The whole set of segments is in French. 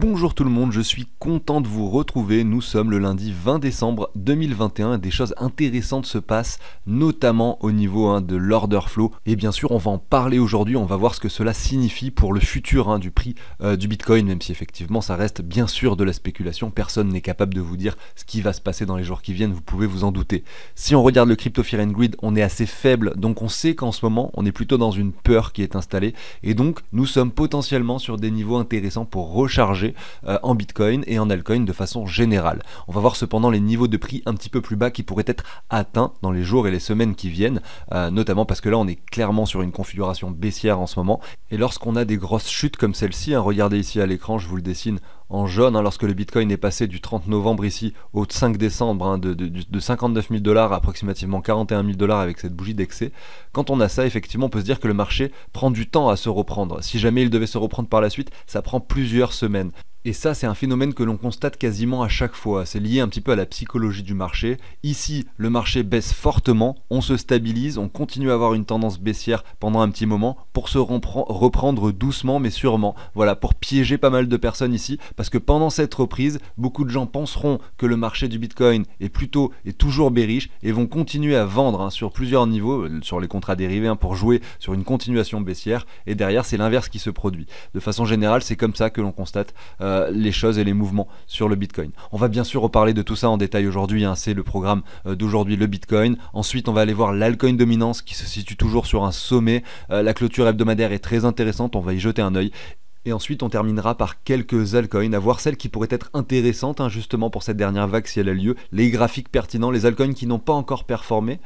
Bonjour tout le monde, je suis content de vous retrouver. Nous sommes le lundi 20 décembre 2021 des choses intéressantes se passent, notamment au niveau hein, de l'order flow. Et bien sûr, on va en parler aujourd'hui, on va voir ce que cela signifie pour le futur hein, du prix euh, du Bitcoin, même si effectivement ça reste bien sûr de la spéculation, personne n'est capable de vous dire ce qui va se passer dans les jours qui viennent, vous pouvez vous en douter. Si on regarde le Crypto Fear and on est assez faible, donc on sait qu'en ce moment, on est plutôt dans une peur qui est installée, et donc nous sommes potentiellement sur des niveaux intéressants pour recharger euh, en Bitcoin et en altcoin de façon générale. On va voir cependant les niveaux de prix un petit peu plus bas qui pourraient être atteints dans les jours et les semaines qui viennent, euh, notamment parce que là on est clairement sur une configuration baissière en ce moment. Et lorsqu'on a des grosses chutes comme celle-ci, hein, regardez ici à l'écran, je vous le dessine en jaune, hein, lorsque le Bitcoin est passé du 30 novembre ici au 5 décembre, hein, de, 59 000 dollars, approximativement 41 000 dollars avec cette bougie d'excès, quand on a ça, effectivement, on peut se dire que le marché prend du temps à se reprendre. Si jamais il devait se reprendre par la suite, ça prend plusieurs semaines. Et ça, c'est un phénomène que l'on constate quasiment à chaque fois. C'est lié un petit peu à la psychologie du marché. Ici, le marché baisse fortement, on se stabilise, on continue à avoir une tendance baissière pendant un petit moment pour se reprendre doucement mais sûrement. Voilà, pour piéger pas mal de personnes ici, parce que pendant cette reprise, beaucoup de gens penseront que le marché du Bitcoin est plutôt et toujours bearish et vont continuer à vendre hein, sur plusieurs niveaux, euh, sur les contrats dérivés, hein, pour jouer sur une continuation baissière. Et derrière, c'est l'inverse qui se produit. De façon générale, c'est comme ça que l'on constate. Euh, euh, les choses et les mouvements sur le Bitcoin. On va bien sûr reparler de tout ça en détail aujourd'hui, hein. c'est le programme euh, d'aujourd'hui, le Bitcoin. Ensuite, on va aller voir l'alcoin dominance qui se situe toujours sur un sommet. Euh, la clôture hebdomadaire est très intéressante, on va y jeter un œil. Et ensuite, on terminera par quelques altcoins, à voir celles qui pourraient être intéressantes hein, justement pour cette dernière vague si elle a lieu, les graphiques pertinents, les altcoins qui n'ont pas encore performé.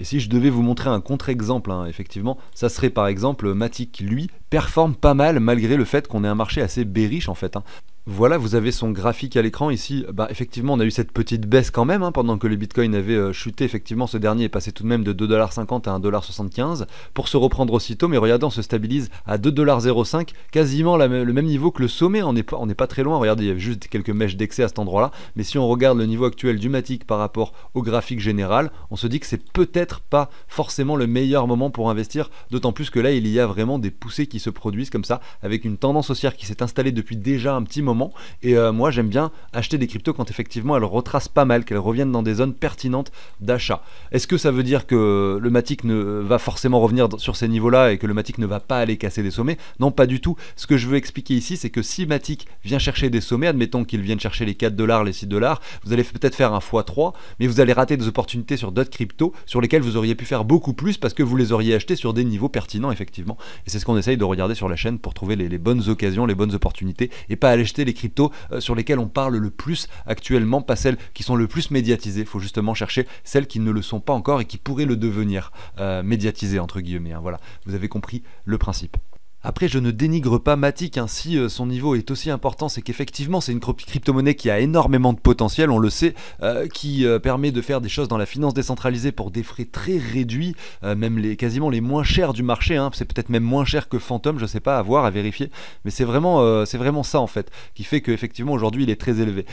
Et si je devais vous montrer un contre-exemple, hein, effectivement, ça serait par exemple Matic, lui, performe pas mal malgré le fait qu'on ait un marché assez bériche en fait. Hein. Voilà, vous avez son graphique à l'écran ici. Bah, effectivement, on a eu cette petite baisse quand même, hein, pendant que le Bitcoin avait euh, chuté. Effectivement, ce dernier est passé tout de même de 2,50$ à 1,75$ pour se reprendre aussitôt. Mais regardez, on se stabilise à 2,05$, quasiment le même niveau que le sommet. On n'est pas, pas très loin. Regardez, il y a juste quelques mèches d'excès à cet endroit-là. Mais si on regarde le niveau actuel du Matic par rapport au graphique général, on se dit que c'est peut-être pas forcément le meilleur moment pour investir. D'autant plus que là, il y a vraiment des poussées qui se produisent comme ça, avec une tendance haussière qui s'est installée depuis déjà un petit moment et euh, moi, j'aime bien acheter des cryptos quand effectivement elles retracent pas mal, qu'elles reviennent dans des zones pertinentes d'achat. Est-ce que ça veut dire que le Matic ne va forcément revenir sur ces niveaux-là et que le Matic ne va pas aller casser des sommets Non, pas du tout. Ce que je veux expliquer ici, c'est que si Matic vient chercher des sommets, admettons qu'il vienne chercher les 4 dollars, les 6 dollars, vous allez peut-être faire un x3, mais vous allez rater des opportunités sur d'autres cryptos sur lesquelles vous auriez pu faire beaucoup plus parce que vous les auriez achetés sur des niveaux pertinents, effectivement. Et c'est ce qu'on essaye de regarder sur la chaîne pour trouver les, les bonnes occasions, les bonnes opportunités et pas aller jeter les cryptos euh, sur lesquelles on parle le plus actuellement, pas celles qui sont le plus médiatisées. Il faut justement chercher celles qui ne le sont pas encore et qui pourraient le devenir, médiatisé euh, médiatisées entre guillemets. Hein. voilà, vous avez compris le principe. Après, je ne dénigre pas Matic, hein. si euh, son niveau est aussi important, c'est qu'effectivement c'est une crypto-monnaie qui a énormément de potentiel, on le sait, euh, qui euh, permet de faire des choses dans la finance décentralisée pour des frais très réduits, même les, quasiment les moins chers du marché, hein. c'est peut-être même moins cher que Phantom, je ne sais pas, à voir, à vérifier, mais c'est vraiment, c'est vraiment ça en fait, qui fait qu'effectivement aujourd'hui il est très élevé.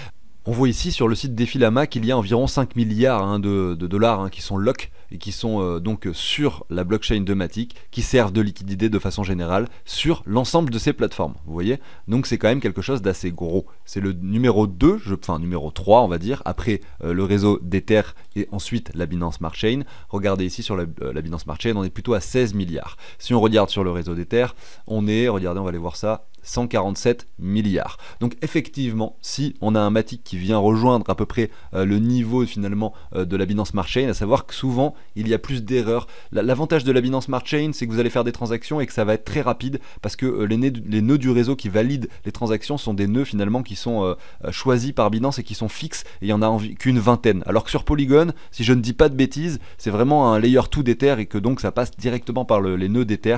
On voit ici sur le site d'Efilama qu'il y a environ 5 milliards hein, de, dollars hein, qui sont lock et qui sont euh, donc sur la blockchain de Matic, qui servent de liquidité de façon générale sur l'ensemble de ces plateformes. Vous voyez Donc c'est quand même quelque chose d'assez gros. C'est le numéro 2, enfin numéro 3 on va dire, après euh, le réseau d'Ether et ensuite la Binance Smart Chain. Regardez ici sur la, euh, Binance Smart Chain, on est plutôt à 16 milliards. Si on regarde sur le réseau d'Ether, on est, regardez on va aller voir ça, 147 milliards. Donc effectivement, si on a un Matic qui vient rejoindre à peu près euh, le niveau finalement euh, de la Binance Smart Chain, à savoir que souvent il y a plus d'erreurs. L'avantage de la Binance Smart Chain, c'est que vous allez faire des transactions et que ça va être très rapide parce que euh, les, nœuds, du réseau qui valident les transactions sont des nœuds finalement qui sont choisis par Binance et qui sont fixes et il n'y en a qu'une vingtaine. Alors que sur Polygon, si je ne dis pas de bêtises, c'est vraiment un layer 2 d'Ether et que donc ça passe directement par les nœuds d'Ether.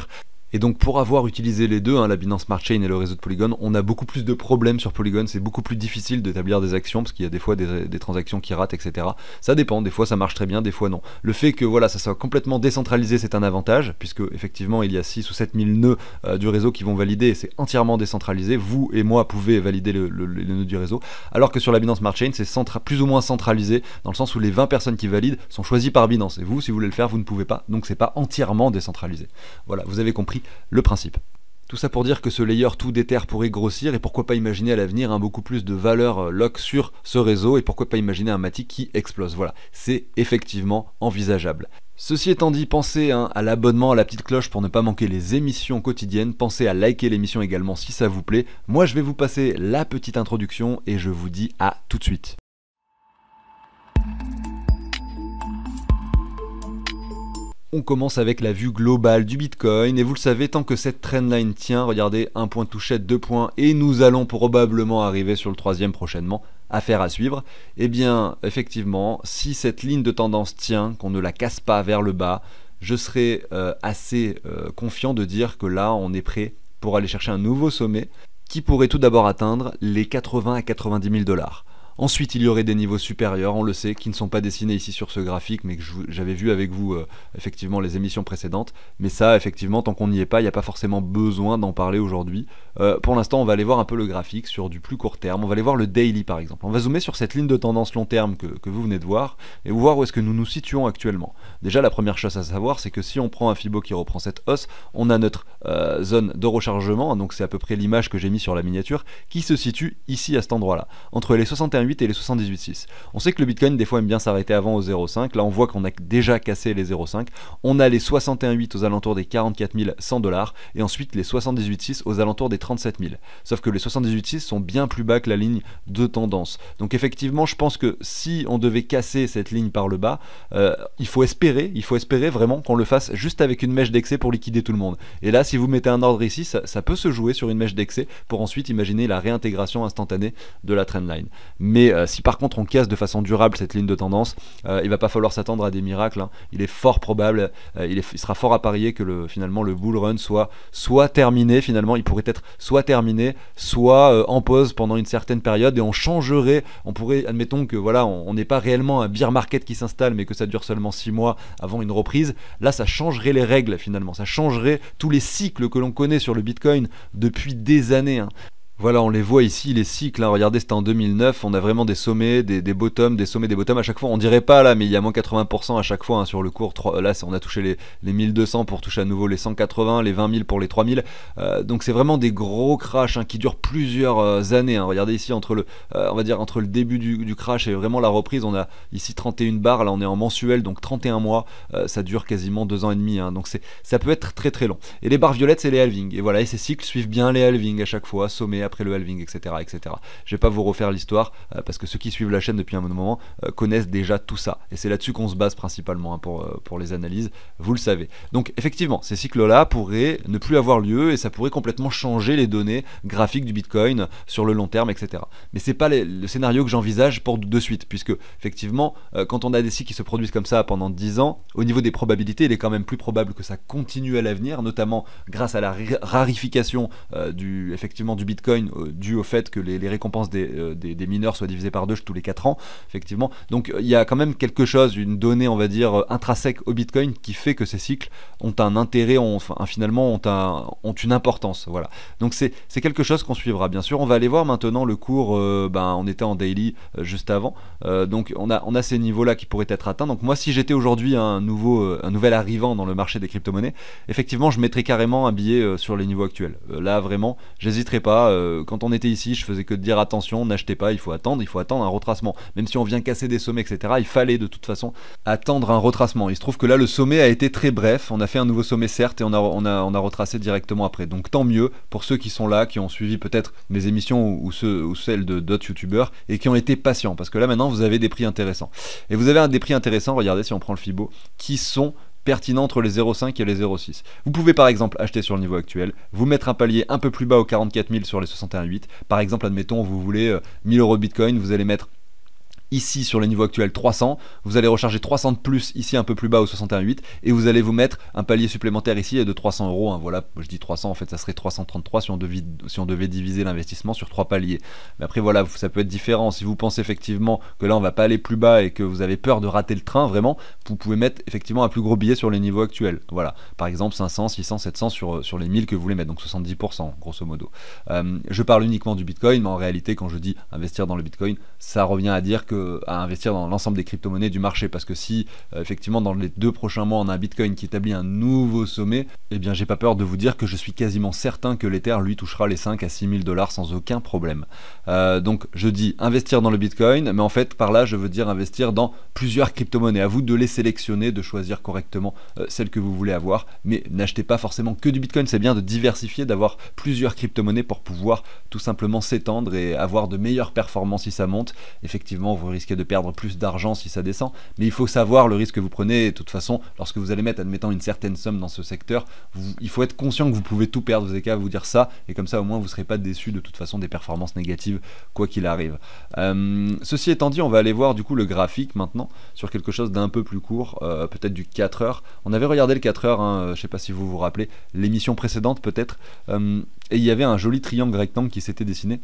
Et donc pour avoir utilisé les deux, hein, la Binance Smart Chain et le réseau de Polygon, on a beaucoup plus de problèmes sur Polygon, c'est beaucoup plus difficile d'établir des actions parce qu'il y a des fois des, transactions qui ratent, etc. Ça dépend, des fois ça marche très bien, des fois non. Le fait que voilà, ça soit complètement décentralisé, c'est un avantage, puisque effectivement il y a 6 ou 7000 nœuds euh, du réseau qui vont valider, c'est entièrement décentralisé, vous et moi pouvez valider le, le, les nœuds du réseau, alors que sur la Binance Smart Chain, c'est plus ou moins centralisé, dans le sens où les 20 personnes qui valident sont choisies par Binance, et vous, si vous voulez le faire, vous ne pouvez pas, donc c'est pas entièrement décentralisé. Voilà, vous avez compris le principe. Tout ça pour dire que ce layer tout déter pourrait grossir et pourquoi pas imaginer à l'avenir un beaucoup plus de valeur euh, lock sur ce réseau et pourquoi pas imaginer un Matic qui explose. Voilà, c'est effectivement envisageable. Ceci étant dit, pensez hein, à l'abonnement, à la petite cloche pour ne pas manquer les émissions quotidiennes. Pensez à liker l'émission également si ça vous plaît. Moi, je vais vous passer la petite introduction et je vous dis à tout de suite. On commence avec la vue globale du Bitcoin et vous le savez tant que cette trendline tient, regardez un point touchette, deux points et nous allons probablement arriver sur le troisième prochainement. Affaire à suivre. Eh bien, effectivement, si cette ligne de tendance tient, qu'on ne la casse pas vers le bas, je serai euh, assez euh, confiant de dire que là, on est prêt pour aller chercher un nouveau sommet qui pourrait tout d'abord atteindre les 80 à 90 000 dollars. Ensuite, il y aurait des niveaux supérieurs, on le sait, qui ne sont pas dessinés ici sur ce graphique, mais que j'avais vu avec vous euh, effectivement les émissions précédentes. Mais ça, effectivement, tant qu'on n'y est pas, il n'y a pas forcément besoin d'en parler aujourd'hui. Euh, pour l'instant, on va aller voir un peu le graphique sur du plus court terme. On va aller voir le daily par exemple. On va zoomer sur cette ligne de tendance long terme que, vous venez de voir et voir où est-ce que nous nous situons actuellement. Déjà, la première chose à savoir, c'est que si on prend un Fibo qui reprend cette hausse, on a notre euh, zone de rechargement, donc c'est à peu près l'image que j'ai mis sur la miniature, qui se situe ici à cet endroit-là, entre les 61 et les 78,6. On sait que le Bitcoin des fois aime bien s'arrêter avant au 0,5. Là on voit qu'on a déjà cassé les 0,5. On a les 61,8 aux alentours des 44 100 dollars et ensuite les 78,6 aux alentours des 37 000. Sauf que les 78,6 sont bien plus bas que la ligne de tendance. Donc effectivement je pense que si on devait casser cette ligne par le bas, euh, il faut espérer, il faut espérer vraiment qu'on le fasse juste avec une mèche d'excès pour liquider tout le monde. Et là si vous mettez un ordre ici, ça, ça peut se jouer sur une mèche d'excès pour ensuite imaginer la réintégration instantanée de la trendline. Mais mais euh, si par contre on casse de façon durable cette ligne de tendance, euh, il va pas falloir s'attendre à des miracles. Hein. Il est fort probable, euh, il, sera fort à parier que finalement le bull run soit, terminé. Finalement, il pourrait être soit terminé, soit en pause pendant une certaine période et on changerait. On pourrait, admettons que voilà, on n'est pas réellement un beer market qui s'installe, mais que ça dure seulement six mois avant une reprise. Là, ça changerait les règles finalement. Ça changerait tous les cycles que l'on connaît sur le Bitcoin depuis des années. Hein. Voilà, on les voit ici, les cycles. Hein. regardez, c'était en 2009. On a vraiment des sommets, des, bottoms, des sommets, des bottoms. À chaque fois, on dirait pas là, mais il y a moins 80% à chaque fois hein, sur le cours. là, on a touché les, 1200 pour toucher à nouveau les 180, les 20 000 pour les 3000. Euh, donc, c'est vraiment des gros crashs hein, qui durent plusieurs euh, années. Regardez ici, entre le, euh, on va dire, entre le début du, crash et vraiment la reprise, on a ici 31 barres. Là, on est en mensuel, donc 31 mois. ça dure quasiment 2 ans et demi. donc, ça peut être très très long. Et les barres violettes, c'est les halvings. Et voilà, et ces cycles suivent bien les halvings à chaque fois, sommet, après le halving, etc. etc. Je vais pas vous refaire l'histoire euh, parce que ceux qui suivent la chaîne depuis un moment euh, connaissent déjà tout ça. Et c'est là-dessus qu'on se base principalement hein, pour, euh, pour les analyses, vous le savez. Donc effectivement, ces cycles-là pourraient ne plus avoir lieu et ça pourrait complètement changer les données graphiques du Bitcoin sur le long terme, etc. Mais c'est pas le scénario que j'envisage pour de suite, puisque effectivement, quand on a des cycles qui se produisent comme ça pendant 10 ans, au niveau des probabilités, il est quand même plus probable que ça continue à l'avenir, notamment grâce à la rarification du, effectivement, du Bitcoin euh, dû au fait que les, récompenses euh, des, des, mineurs soient divisées par deux tous les 4 ans, effectivement. Donc euh, il y a quand même quelque chose, une donnée, on va dire, intrinsèque au Bitcoin qui fait que ces cycles ont un intérêt, enfin, finalement, ont, un, ont une importance. Voilà. Donc c'est quelque chose qu'on suivra, bien sûr. On va aller voir maintenant le cours, ben, on était en daily juste avant. donc on a, on a ces niveaux-là qui pourraient être atteints. Donc moi, si j'étais aujourd'hui un, nouveau, un nouvel arrivant dans le marché des crypto-monnaies, effectivement, je mettrais carrément un billet sur les niveaux actuels. là, vraiment, j'hésiterai pas. Euh, quand on était ici, je faisais que de dire attention, n'achetez pas, il faut attendre, il faut attendre un retracement. Même si on vient casser des sommets, etc., il fallait de toute façon attendre un retracement. Il se trouve que là, le sommet a été très bref. On a fait un nouveau sommet, certes, et on a, on retracé directement après. Donc tant mieux pour ceux qui sont là, qui ont suivi peut-être mes émissions ou, ceux, ou celles de d'autres youtubeurs et qui ont été patients. Parce que là, maintenant, vous avez des prix intéressants. Et vous avez un des prix intéressants, regardez si on prend le Fibo, qui sont pertinent entre les 0,5 et les 0,6. Vous pouvez par exemple acheter sur le niveau actuel, vous mettre un palier un peu plus bas aux 44 000 sur les 61,8. Par exemple, admettons, vous voulez 1000 euh, euros de bitcoin, vous allez mettre ici sur le niveau actuel 300, vous allez recharger 300 de plus ici un peu plus bas au 61.8 et vous allez vous mettre un palier supplémentaire ici de 300 euros. Hein. voilà, je dis 300 en fait ça serait 333 si on devait, si on devait diviser l'investissement sur trois paliers. Mais après voilà, ça peut être différent. Si vous pensez effectivement que là on va pas aller plus bas et que vous avez peur de rater le train vraiment, vous pouvez mettre effectivement un plus gros billet sur les niveaux actuels. Voilà, par exemple 500, 600, 700 sur, sur les 1000 que vous voulez mettre, donc 70% grosso modo. Euh, je parle uniquement du Bitcoin, mais en réalité quand je dis investir dans le Bitcoin, ça revient à dire que à investir dans l'ensemble des crypto-monnaies du marché. Parce que si, euh, effectivement, dans les deux prochains mois, on a un Bitcoin qui établit un nouveau sommet, eh bien, j'ai pas peur de vous dire que je suis quasiment certain que l'Ether, lui, touchera les 5 à 6 000 dollars sans aucun problème. Euh, donc, je dis investir dans le Bitcoin, mais en fait, par là, je veux dire investir dans plusieurs crypto-monnaies. À vous de les sélectionner, de choisir correctement euh, celles que vous voulez avoir, mais n'achetez pas forcément que du Bitcoin. C'est bien de diversifier, d'avoir plusieurs crypto-monnaies pour pouvoir tout simplement s'étendre et avoir de meilleures performances si ça monte. Effectivement, vous risquez de perdre plus d'argent si ça descend, mais il faut savoir le risque que vous prenez. de toute façon, lorsque vous allez mettre, admettons, une certaine somme dans ce secteur, il faut être conscient que vous pouvez tout perdre. Vous n'avez qu'à vous dire ça, et comme ça, au moins, vous ne serez pas déçu de toute façon des performances négatives, quoi qu'il arrive. Euh, ceci étant dit, on va aller voir du coup le graphique maintenant sur quelque chose d'un peu plus court, euh, peut-être du 4 heures. On avait regardé le 4 heures, hein, euh, je ne sais pas si vous vous rappelez, l'émission précédente peut-être, et il y avait un joli triangle rectangle qui s'était dessiné.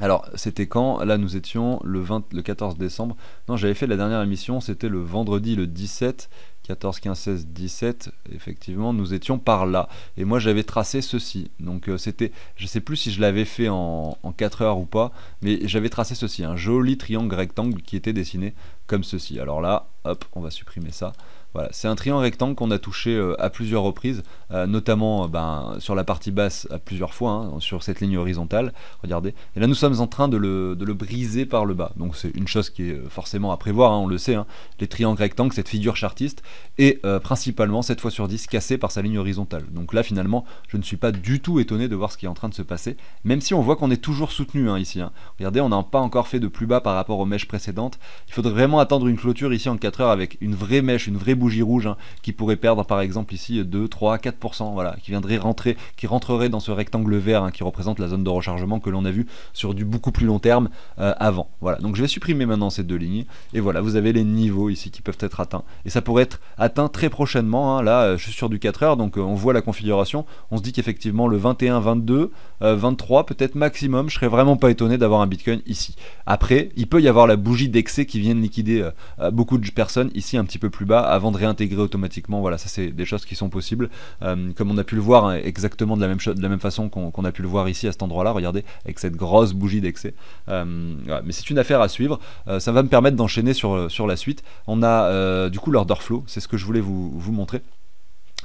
Alors, c'était quand Là, nous étions le, 14 décembre. Non, j'avais fait la dernière émission, c'était le vendredi le 17. 14, 15, 16, 17, effectivement, nous étions par là. Et moi, j'avais tracé ceci. Donc, euh, c'était, je ne sais plus si je l'avais fait en, en, 4 heures ou pas, mais j'avais tracé ceci, un joli triangle rectangle qui était dessiné comme ceci. Alors là, hop, on va supprimer ça. Voilà, c'est un triangle rectangle qu'on a touché euh, à plusieurs reprises, euh, notamment euh, ben, sur la partie basse à plusieurs fois, hein, sur cette ligne horizontale, regardez. Et là nous sommes en train de le, briser par le bas, donc c'est une chose qui est forcément à prévoir, hein, on le sait, hein. les triangles rectangles, cette figure chartiste, est principalement cette fois sur 10 cassée par sa ligne horizontale. Donc là finalement, je ne suis pas du tout étonné de voir ce qui est en train de se passer, même si on voit qu'on est toujours soutenu ici. Regardez, on n'a pas encore fait de plus bas par rapport aux mèches précédentes, il faudrait vraiment attendre une clôture ici en 4 heures avec une vraie mèche, une vraie bougies rouges hein, qui pourraient perdre par exemple ici 2, 3, 4%, voilà, qui viendraient rentrer, qui rentreraient dans ce rectangle vert hein, qui représente la zone de rechargement que l'on a vu sur du beaucoup plus long terme euh, avant. Voilà, donc je vais supprimer maintenant ces deux lignes et voilà, vous avez les niveaux ici qui peuvent être atteints et ça pourrait être atteint très prochainement. Hein. Là, euh, je suis sur du 4 heures, donc euh, on voit la configuration, on se dit qu'effectivement le 21, 22, 23, peut-être maximum, je serais vraiment pas étonné d'avoir un Bitcoin ici. Après, il peut y avoir la bougie d'excès qui vient liquider beaucoup de personnes ici un petit peu plus bas avant de réintégrer automatiquement. Voilà, ça c'est des choses qui sont possibles. Euh, comme on a pu le voir hein, exactement de la même, de la même façon qu'on a pu le voir ici à cet endroit-là, regardez, avec cette grosse bougie d'excès. Euh, mais c'est une affaire à suivre. Euh, ça va me permettre d'enchaîner sur, sur la suite. On a du coup l'order flow, c'est ce que je voulais vous, vous montrer.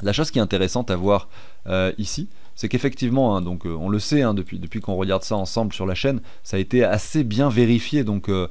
La chose qui est intéressante à voir euh, ici, c'est qu'effectivement, hein, donc euh, on le sait hein, depuis, depuis qu'on regarde ça ensemble sur la chaîne, ça a été assez bien vérifié, donc, euh,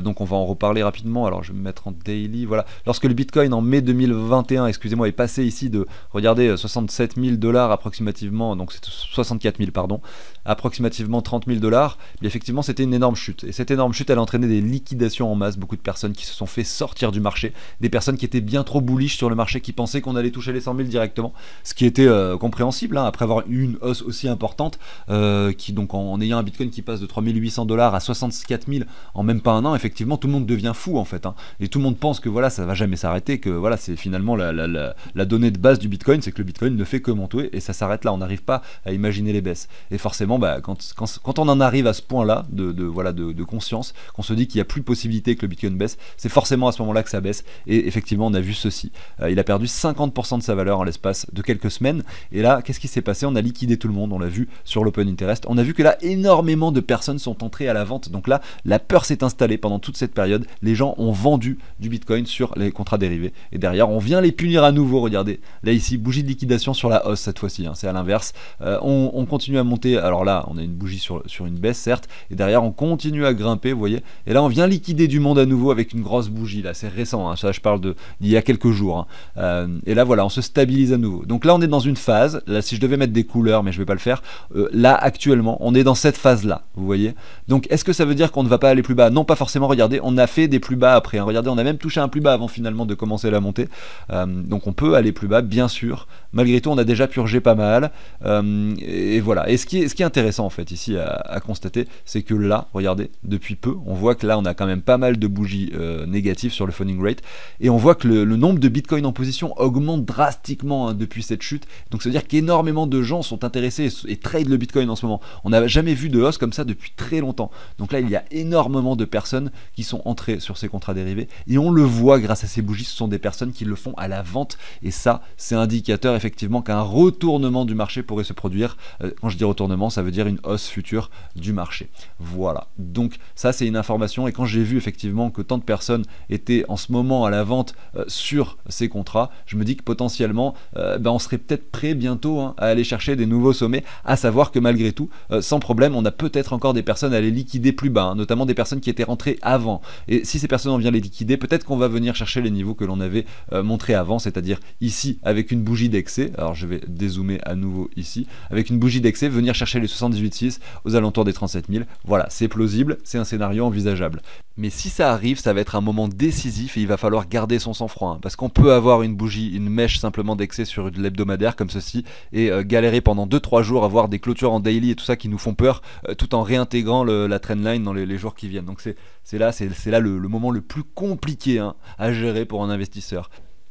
donc on va en reparler rapidement. Alors je vais me mettre en daily, voilà. Lorsque le Bitcoin en mai 2021, excusez-moi, est passé ici de, regardez, 67 000 dollars approximativement, donc c'est 64 000 pardon, approximativement 30 000 dollars, eh effectivement c'était une énorme chute. Et cette énorme chute, elle a entraîné des liquidations en masse, beaucoup de personnes qui se sont fait sortir du marché, des personnes qui étaient bien trop bullish sur le marché, qui pensaient qu'on allait toucher les 100 000 directement, ce qui était compréhensible, hein, après avoir eu une hausse aussi importante, euh, qui donc en, ayant un Bitcoin qui passe de 3800 dollars à 64 000 en même pas un an, effectivement, tout le monde devient fou en fait. Hein. et tout le monde pense que voilà, ça va jamais s'arrêter, que voilà, c'est finalement la, donnée de base du Bitcoin, c'est que le Bitcoin ne fait que monter et ça s'arrête là. On n'arrive pas à imaginer les baisses. Et forcément, bah, quand, quand, quand, on en arrive à ce point-là de, voilà, de, conscience, qu'on se dit qu'il n'y a plus de possibilité que le Bitcoin baisse, c'est forcément à ce moment-là que ça baisse. Et effectivement, on a vu ceci. Euh, il a perdu 50% de sa valeur en l'espace de quelques semaines. Et là, qu'est-ce qui s'est passé On a liquidé tout le monde, on l'a vu sur l'Open Interest. On a vu que là, énormément de personnes sont entrées à la vente. Donc là, la peur s'est installée pendant toute cette période. Les gens ont vendu du Bitcoin sur les contrats dérivés. Et derrière, on vient les punir à nouveau. Regardez, là ici, bougie de liquidation sur la hausse cette fois-ci. Hein. c'est à l'inverse. Euh, on, continue à monter. Alors là, on a une bougie sur, sur une baisse, certes. Et derrière, on continue à grimper, vous voyez. Et là, on vient liquider du monde à nouveau avec une grosse bougie. Là, c'est récent. Hein. ça, je parle d'il y a quelques jours. Hein. Euh, et là, voilà, on se stabilise à nouveau. Donc là, on est dans une phase Là, si je devais mettre des couleurs, mais je vais pas le faire, euh, là, actuellement, on est dans cette phase-là, vous voyez Donc, est-ce que ça veut dire qu'on ne va pas aller plus bas Non, pas forcément. Regardez, on a fait des plus bas après. Hein. Regardez, on a même touché un plus bas avant finalement de commencer la montée. Euh, donc, on peut aller plus bas, bien sûr. Malgré tout, on a déjà purgé pas mal. Euh, et, voilà. Et ce qui, est, ce qui est intéressant, en fait, ici, à, constater, c'est que là, regardez, depuis peu, on voit que là, on a quand même pas mal de bougies négatives sur le funding rate. Et on voit que le, nombre de bitcoins en position augmente drastiquement hein, depuis cette chute. Donc, ça veut dire qu'énormément de gens sont intéressés et, trade le Bitcoin en ce moment. On n'a jamais vu de hausse comme ça depuis très longtemps. Donc là, il y a énormément de personnes qui sont entrées sur ces contrats dérivés et on le voit grâce à ces bougies, ce sont des personnes qui le font à la vente et ça, c'est indicateur effectivement qu'un retournement du marché pourrait se produire. Euh, quand je dis retournement, ça veut dire une hausse future du marché. Voilà. Donc ça, c'est une information et quand j'ai vu effectivement que tant de personnes étaient en ce moment à la vente euh, sur ces contrats, je me dis que potentiellement, euh, ben, on serait peut-être prêt bientôt hein, à aller chercher des nouveaux sommets, à savoir que malgré tout, euh, sans problème, on a peut-être encore des personnes à les liquider plus bas, hein, notamment des personnes qui étaient rentrées avant. Et si ces personnes, on vient les liquider, peut-être qu'on va venir chercher les niveaux que l'on avait montré euh, montrés avant, c'est-à-dire ici, avec une bougie d'excès, alors je vais dézoomer à nouveau ici, avec une bougie d'excès, venir chercher les 78,6 aux alentours des 37 000. Voilà, c'est plausible, c'est un scénario envisageable. Mais si ça arrive, ça va être un moment décisif et il va falloir garder son sang-froid. Hein, parce qu'on peut avoir une bougie, une mèche simplement d'excès sur l'hebdomadaire comme ceci et euh, galérer pendant 2-3 jours, avoir des clôtures en daily et tout ça qui nous font peur euh, tout en réintégrant la trendline dans les, jours qui viennent. Donc c'est là, c'est là le, moment le plus compliqué hein, à gérer pour un investisseur.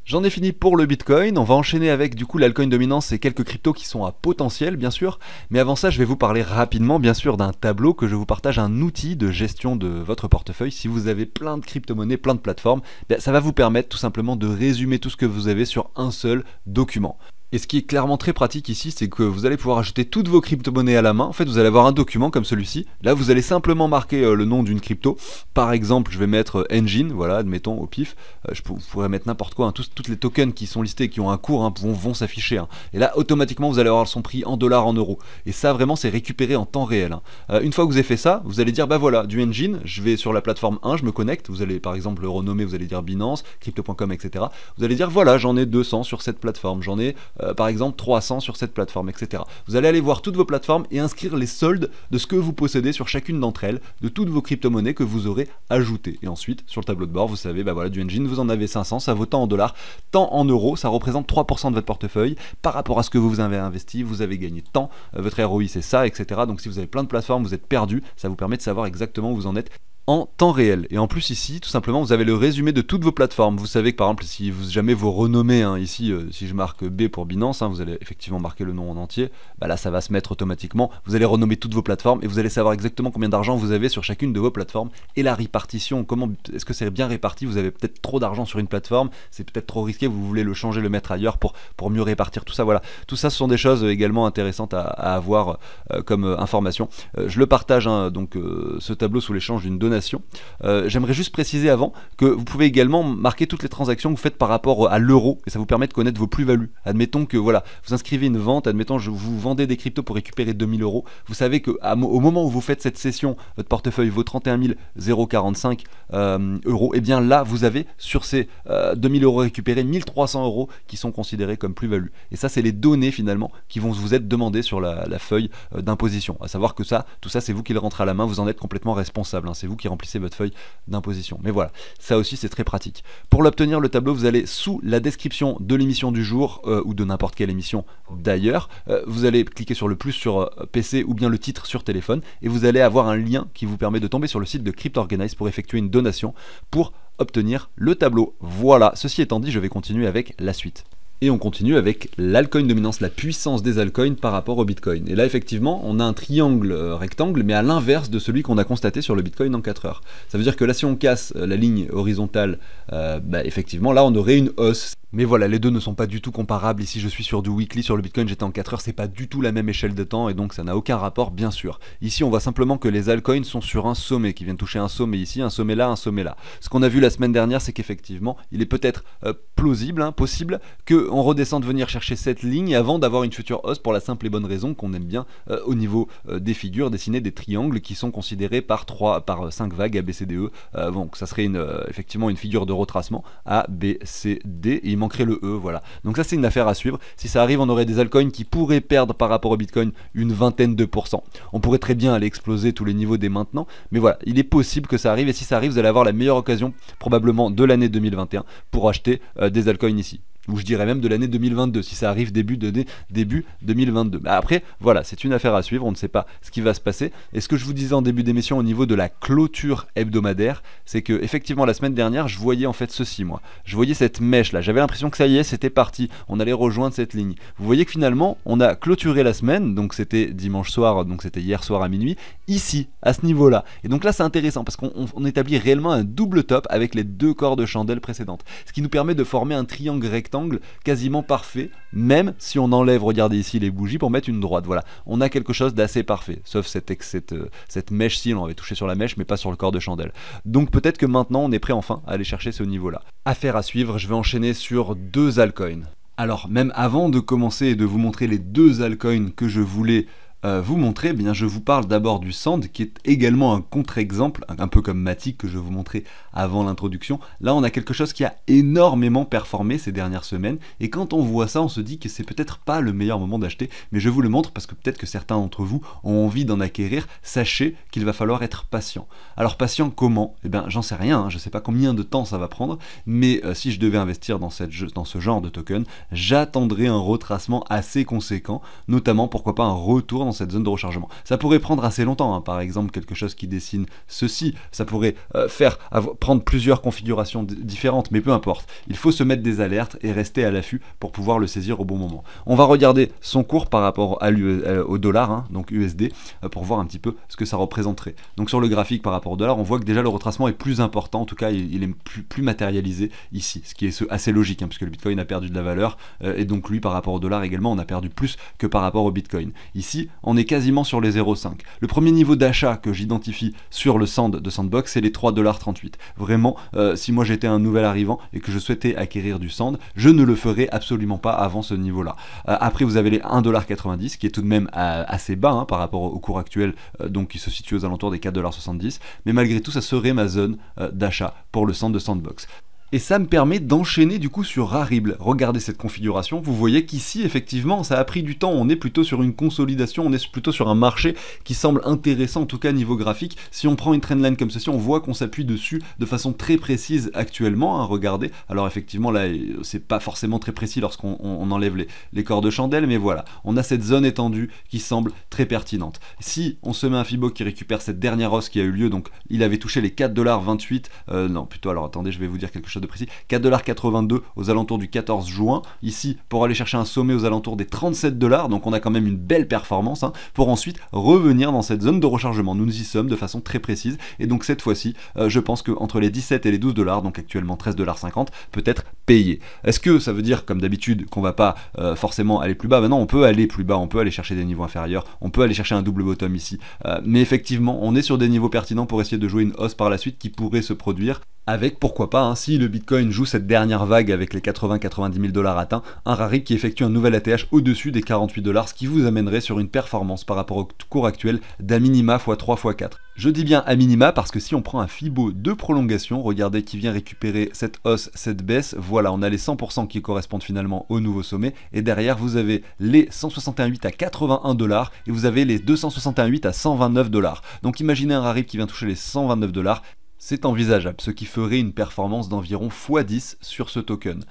J'en ai fini pour le Bitcoin, on va enchaîner avec du coup l'alcoin dominance et quelques cryptos qui sont à potentiel bien sûr, mais avant ça je vais vous parler rapidement bien sûr d'un tableau que je vous partage, un outil de gestion de votre portefeuille. Si vous avez plein de crypto-monnaies, plein de plateformes, eh ça va vous permettre tout simplement de résumer tout ce que vous avez sur un seul document. Et ce qui est clairement très pratique ici, c'est que vous allez pouvoir ajouter toutes vos crypto-monnaies à la main. En fait, vous allez avoir un document comme celui-ci. Là, vous allez simplement marquer euh, le nom d'une crypto. Par exemple, je vais mettre euh, Engine, voilà, admettons, au pif. Euh, je pourrais mettre n'importe quoi. Hein. Tous, toutes les tokens qui sont listés, qui ont un cours, hein, vont, s'afficher. Hein. Et là, automatiquement, vous allez avoir son prix en dollars, en euros. Et ça, vraiment, c'est récupéré en temps réel. une fois que vous avez fait ça, vous allez dire, bah voilà, du Engine, je vais sur la plateforme 1, je me connecte. Vous allez, par exemple, le renommer, vous allez dire Binance, crypto.com, etc. Vous allez dire, voilà, j'en ai 200 sur cette plateforme. J'en ai... Euh, par exemple 300 sur cette plateforme, etc. Vous allez aller voir toutes vos plateformes et inscrire les soldes de ce que vous possédez sur chacune d'entre elles, de toutes vos crypto-monnaies que vous aurez ajoutées. Et ensuite, sur le tableau de bord, vous savez, bah voilà, du engine, vous en avez 500, ça vaut tant en dollars, tant en euros, ça représente 3% de votre portefeuille. Par rapport à ce que vous avez investi, vous avez gagné tant, euh, votre ROI c'est ça, etc. Donc si vous avez plein de plateformes, vous êtes perdu, ça vous permet de savoir exactement où vous en êtes en temps réel. Et en plus ici, tout simplement, vous avez le résumé de toutes vos plateformes. Vous savez que par exemple, si vous jamais vous renommez, hein, ici, euh, si je marque B pour Binance, hein, vous allez effectivement marquer le nom en entier, bah là ça va se mettre automatiquement. Vous allez renommer toutes vos plateformes et vous allez savoir exactement combien d'argent vous avez sur chacune de vos plateformes et la répartition. Comment est-ce que c'est bien réparti Vous avez peut-être trop d'argent sur une plateforme, c'est peut-être trop risqué, vous voulez le changer, le mettre ailleurs pour, pour mieux répartir tout ça. Voilà, tout ça, ce sont des choses euh, également intéressantes à, avoir euh, comme information. je le partage, hein, donc ce tableau sous l'échange d'une donnée euh, j'aimerais juste préciser avant que vous pouvez également marquer toutes les transactions que vous faites par rapport euh, à l'euro et ça vous permet de connaître vos plus-values. Admettons que voilà, vous inscrivez une vente, admettons je vous vendez des cryptos pour récupérer 2000 euros. Vous savez que au moment où vous faites cette session, votre portefeuille vaut 31 045 euh, euros. Et eh bien là, vous avez sur ces 2000 euros récupérés 1300 euros qui sont considérés comme plus-value. Et ça, c'est les données finalement qui vont vous être demandées sur la, feuille d'imposition. À savoir que ça, tout ça, c'est vous qui le rentrez à la main. Vous en êtes complètement responsable. Hein. C'est vous qui remplissez votre feuille d'imposition. Mais voilà, ça aussi c'est très pratique. Pour l'obtenir, le tableau, vous allez sous la description de l'émission du jour euh, ou de n'importe quelle émission d'ailleurs. Euh, vous allez cliquer sur le plus sur euh, PC ou bien le titre sur téléphone et vous allez avoir un lien qui vous permet de tomber sur le site de CryptOrganize pour effectuer une donation pour obtenir le tableau. Voilà, ceci étant dit, je vais continuer avec la suite. Et on continue avec l'alcoin dominance, la puissance des altcoins par rapport au Bitcoin. Et là, effectivement, on a un triangle euh, rectangle, mais à l'inverse de celui qu'on a constaté sur le Bitcoin en 4 heures. Ça veut dire que là, si on casse euh, la ligne horizontale, euh, bah, effectivement, là, on aurait une hausse. Mais voilà, les deux ne sont pas du tout comparables. Ici, je suis sur du weekly, sur le Bitcoin, j'étais en 4 heures, c'est pas du tout la même échelle de temps et donc ça n'a aucun rapport, bien sûr. Ici, on voit simplement que les altcoins sont sur un sommet, qui vient toucher un sommet ici, un sommet là, un sommet là. Ce qu'on a vu la semaine dernière, c'est qu'effectivement, il est peut-être euh, plausible, hein, possible, qu'on redescende venir chercher cette ligne avant d'avoir une future hausse pour la simple et bonne raison qu'on aime bien euh, au niveau euh, des figures dessiner des triangles qui sont considérés par 3, par 5 vagues ABCDE. donc ça serait une, effectivement une figure de retracement ABCD crée le E, voilà. Donc ça c'est une affaire à suivre. Si ça arrive, on aurait des altcoins qui pourraient perdre par rapport au Bitcoin une vingtaine de pourcents. On pourrait très bien aller exploser tous les niveaux dès maintenant, mais voilà, il est possible que ça arrive et si ça arrive, vous allez avoir la meilleure occasion probablement de l'année 2021 pour acheter euh, des altcoins ici ou je dirais même de l'année 2022, si ça arrive début de, début 2022. Après, voilà, c'est une affaire à suivre, on ne sait pas ce qui va se passer. Et ce que je vous disais en début d'émission au niveau de la clôture hebdomadaire, c'est que effectivement la semaine dernière, je voyais en fait ceci moi. Je voyais cette mèche là, j'avais l'impression que ça y est, c'était parti, on allait rejoindre cette ligne. Vous voyez que finalement, on a clôturé la semaine, donc c'était dimanche soir, donc c'était hier soir à minuit, ici, à ce niveau-là. Et donc là, c'est intéressant parce qu'on établit réellement un double top avec les deux corps de chandelle précédentes, ce qui nous permet de former un triangle rectangle quasiment parfait, même si on enlève, regardez ici les bougies, pour mettre une droite. Voilà, on a quelque chose d'assez parfait, sauf cette, cette, euh, cette mèche-ci, on avait touché sur la mèche, mais pas sur le corps de chandelle. Donc peut-être que maintenant, on est prêt enfin à aller chercher ce niveau-là. Affaire à suivre, je vais enchaîner sur deux altcoins. Alors, même avant de commencer et de vous montrer les deux altcoins que je voulais euh, vous montrer, eh bien je vous parle d'abord du sand qui est également un contre-exemple, un peu comme Matic que je vous montrais avant l'introduction. Là on a quelque chose qui a énormément performé ces dernières semaines et quand on voit ça on se dit que c'est peut-être pas le meilleur moment d'acheter, mais je vous le montre parce que peut-être que certains d'entre vous ont envie d'en acquérir, sachez qu'il va falloir être patient. Alors patient comment Eh bien j'en sais rien, je hein, je sais pas combien de temps ça va prendre, mais euh, si je devais investir dans, dans ce genre de token, j'attendrai un retracement assez conséquent, notamment pourquoi pas un retour dans cette zone de rechargement. Ça pourrait prendre assez longtemps, hein. par exemple quelque chose qui dessine ceci, ça pourrait euh, faire prendre plusieurs configurations différentes, mais peu importe. Il faut se mettre des alertes et rester à l'affût pour pouvoir le saisir au bon moment. On va regarder son cours par rapport à euh, au dollar, hein, donc USD, euh, pour voir un petit peu ce que ça représenterait. Donc sur le graphique par rapport au dollar, on voit que déjà le retracement est plus important, en tout cas il, est plus, matérialisé ici, ce qui est assez logique, hein, puisque le Bitcoin a perdu de la valeur, et donc lui par rapport au dollar également, on a perdu plus que par rapport au Bitcoin. Ici, on est quasiment sur les 0,5. Le premier niveau d'achat que j'identifie sur le sand de Sandbox, c'est les 3,38$. Vraiment, euh, si moi j'étais un nouvel arrivant et que je souhaitais acquérir du sand, je ne le ferais absolument pas avant ce niveau-là. Euh, après, vous avez les 1,90$ qui est tout de même euh, assez bas hein, par rapport au cours actuel, donc qui se situe aux alentours des 4,70$. Mais malgré tout, ça serait ma zone d'achat pour le sand de Sandbox et ça me permet d'enchaîner du coup sur Rarible. Regardez cette configuration, vous voyez qu'ici effectivement ça a pris du temps, on est plutôt sur une consolidation, on est plutôt sur un marché qui semble intéressant en tout cas niveau graphique. Si on prend une trendline comme ceci, on voit qu'on s'appuie dessus de façon très précise actuellement, hein, regardez. Alors effectivement là c'est pas forcément très précis lorsqu'on enlève les, corps de chandelle, mais voilà, on a cette zone étendue qui semble très pertinente. Si on se met un Fibo qui récupère cette dernière hausse qui a eu lieu, donc il avait touché les 4,28$, euh, non plutôt alors attendez je vais vous dire quelque chose de précis, 4,82$ aux alentours du 14 juin. Ici, pour aller chercher un sommet aux alentours des 37 donc on a quand même une belle performance, hein, pour ensuite revenir dans cette zone de rechargement. Nous nous y sommes de façon très précise, et donc cette fois-ci, euh, je pense qu'entre les 17 et les 12 donc actuellement 13,50$, peut être payé. Est-ce que ça veut dire, comme d'habitude, qu'on va pas euh, forcément aller plus bas ben non, on peut aller plus bas, on peut aller chercher des niveaux inférieurs, on peut aller chercher un double bottom ici, euh, mais effectivement, on est sur des niveaux pertinents pour essayer de jouer une hausse par la suite qui pourrait se produire avec pourquoi pas, hein, si le Bitcoin joue cette dernière vague avec les 80-90 000 dollars atteints, un rari qui effectue un nouvel ATH au-dessus des 48 dollars, ce qui vous amènerait sur une performance par rapport au cours actuel d'un minima x3 x4. Je dis bien à minima parce que si on prend un Fibo de prolongation, regardez qui vient récupérer cette hausse, cette baisse, voilà, on a les 100% qui correspondent finalement au nouveau sommet, et derrière vous avez les 168 à 81 dollars, et vous avez les 268 à 129 dollars. Donc imaginez un rari qui vient toucher les 129 dollars, c'est envisageable, ce qui ferait une performance d'environ x10 sur ce token.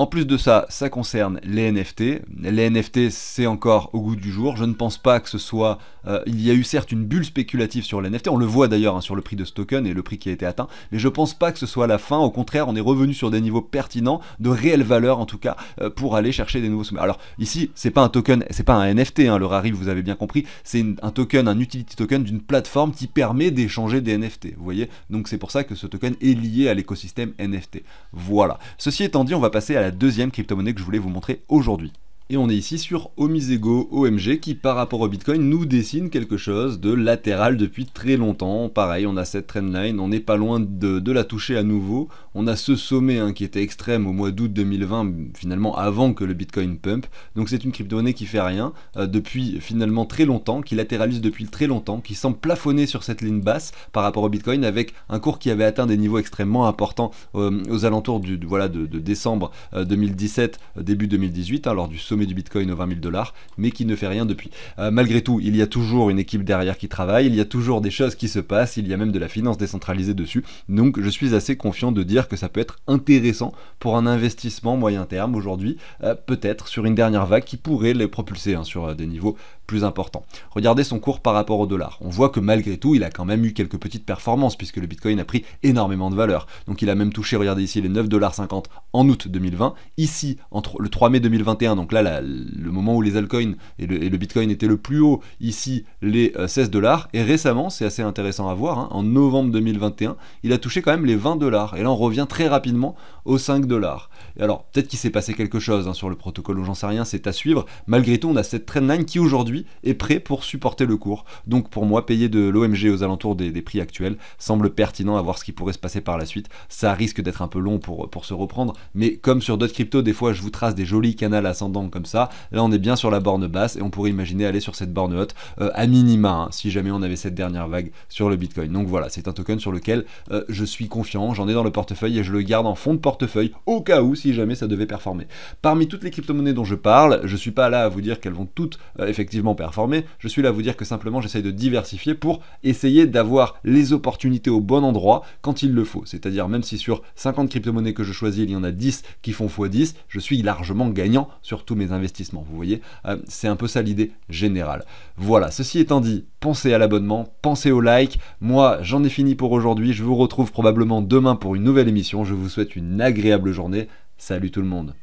En plus de ça, ça concerne les NFT. Les NFT, c'est encore au goût du jour. Je ne pense pas que ce soit... Euh, il y a eu certes une bulle spéculative sur les NFT, on le voit d'ailleurs hein, sur le prix de ce token et le prix qui a été atteint, mais je ne pense pas que ce soit la fin. Au contraire, on est revenu sur des niveaux pertinents, de réelle valeur en tout cas, euh, pour aller chercher des nouveaux sommets. Alors ici, c'est pas un token, c'est pas un NFT, hein, le Rari, vous avez bien compris, c'est un token, un utility token d'une plateforme qui permet d'échanger des NFT, vous voyez Donc c'est pour ça que ce token est lié à l'écosystème NFT. Voilà. Ceci étant dit, on va passer à la la deuxième crypto-monnaie que je voulais vous montrer aujourd'hui. Et on est ici sur Omisego OMG qui par rapport au Bitcoin nous dessine quelque chose de latéral depuis très longtemps. Pareil, on a cette trendline, on n'est pas loin de, la toucher à nouveau. On a ce sommet hein, qui était extrême au mois d'août 2020, finalement avant que le Bitcoin pump. Donc c'est une crypto-monnaie qui fait rien euh, depuis finalement très longtemps, qui latéralise depuis très longtemps, qui semble plafonner sur cette ligne basse par rapport au Bitcoin avec un cours qui avait atteint des niveaux extrêmement importants euh, aux alentours du, voilà, de, décembre 2017, euh, début 2018, alors. Hein, lors du sommet du Bitcoin aux 20 000 dollars, mais qui ne fait rien depuis. Euh, malgré tout, il y a toujours une équipe derrière qui travaille, il y a toujours des choses qui se passent, il y a même de la finance décentralisée dessus. Donc je suis assez confiant de dire que ça peut être intéressant pour un investissement moyen terme aujourd'hui, euh, peut-être sur une dernière vague qui pourrait les propulser hein, sur euh, des niveaux plus important. Regardez son cours par rapport au dollar. On voit que malgré tout, il a quand même eu quelques petites performances puisque le Bitcoin a pris énormément de valeur. Donc il a même touché, regardez ici, les 9 dollars 50 en août 2020. Ici, entre le 3 mai 2021, donc là, le moment où les altcoins et le, Bitcoin étaient le plus haut, ici, les 16 euh, dollars. Et récemment, c'est assez intéressant à voir, hein, en novembre 2021, il a touché quand même les 20 dollars. Et là, on revient très rapidement aux 5 dollars. Alors, peut-être qu'il s'est passé quelque chose hein, sur le protocole, j'en sais rien, c'est à suivre. Malgré tout, on a cette trendline qui aujourd'hui est prêt pour supporter le cours. Donc pour moi, payer de l'OMG aux alentours des, prix actuels semble pertinent à voir ce qui pourrait se passer par la suite. Ça risque d'être un peu long pour, pour se reprendre, mais comme sur d'autres cryptos, des fois je vous trace des jolis canaux ascendants comme ça. Là, on est bien sur la borne basse et on pourrait imaginer aller sur cette borne haute euh, à minima, hein, si jamais on avait cette dernière vague sur le Bitcoin. Donc voilà, c'est un token sur lequel euh, je suis confiant, j'en ai dans le portefeuille et je le garde en fond de portefeuille au cas où si jamais ça devait performer. Parmi toutes les crypto-monnaies dont je parle, je suis pas là à vous dire qu'elles vont toutes euh, effectivement performé. Je suis là à vous dire que simplement j'essaye de diversifier pour essayer d'avoir les opportunités au bon endroit quand il le faut. C'est-à-dire même si sur 50 crypto-monnaies que je choisis, il y en a 10 qui font x10, je suis largement gagnant sur tous mes investissements. Vous voyez, euh, c'est un peu ça l'idée générale. Voilà, ceci étant dit, pensez à l'abonnement, pensez au like. Moi, j'en ai fini pour aujourd'hui. Je vous retrouve probablement demain pour une nouvelle émission. Je vous souhaite une agréable journée. Salut tout le monde.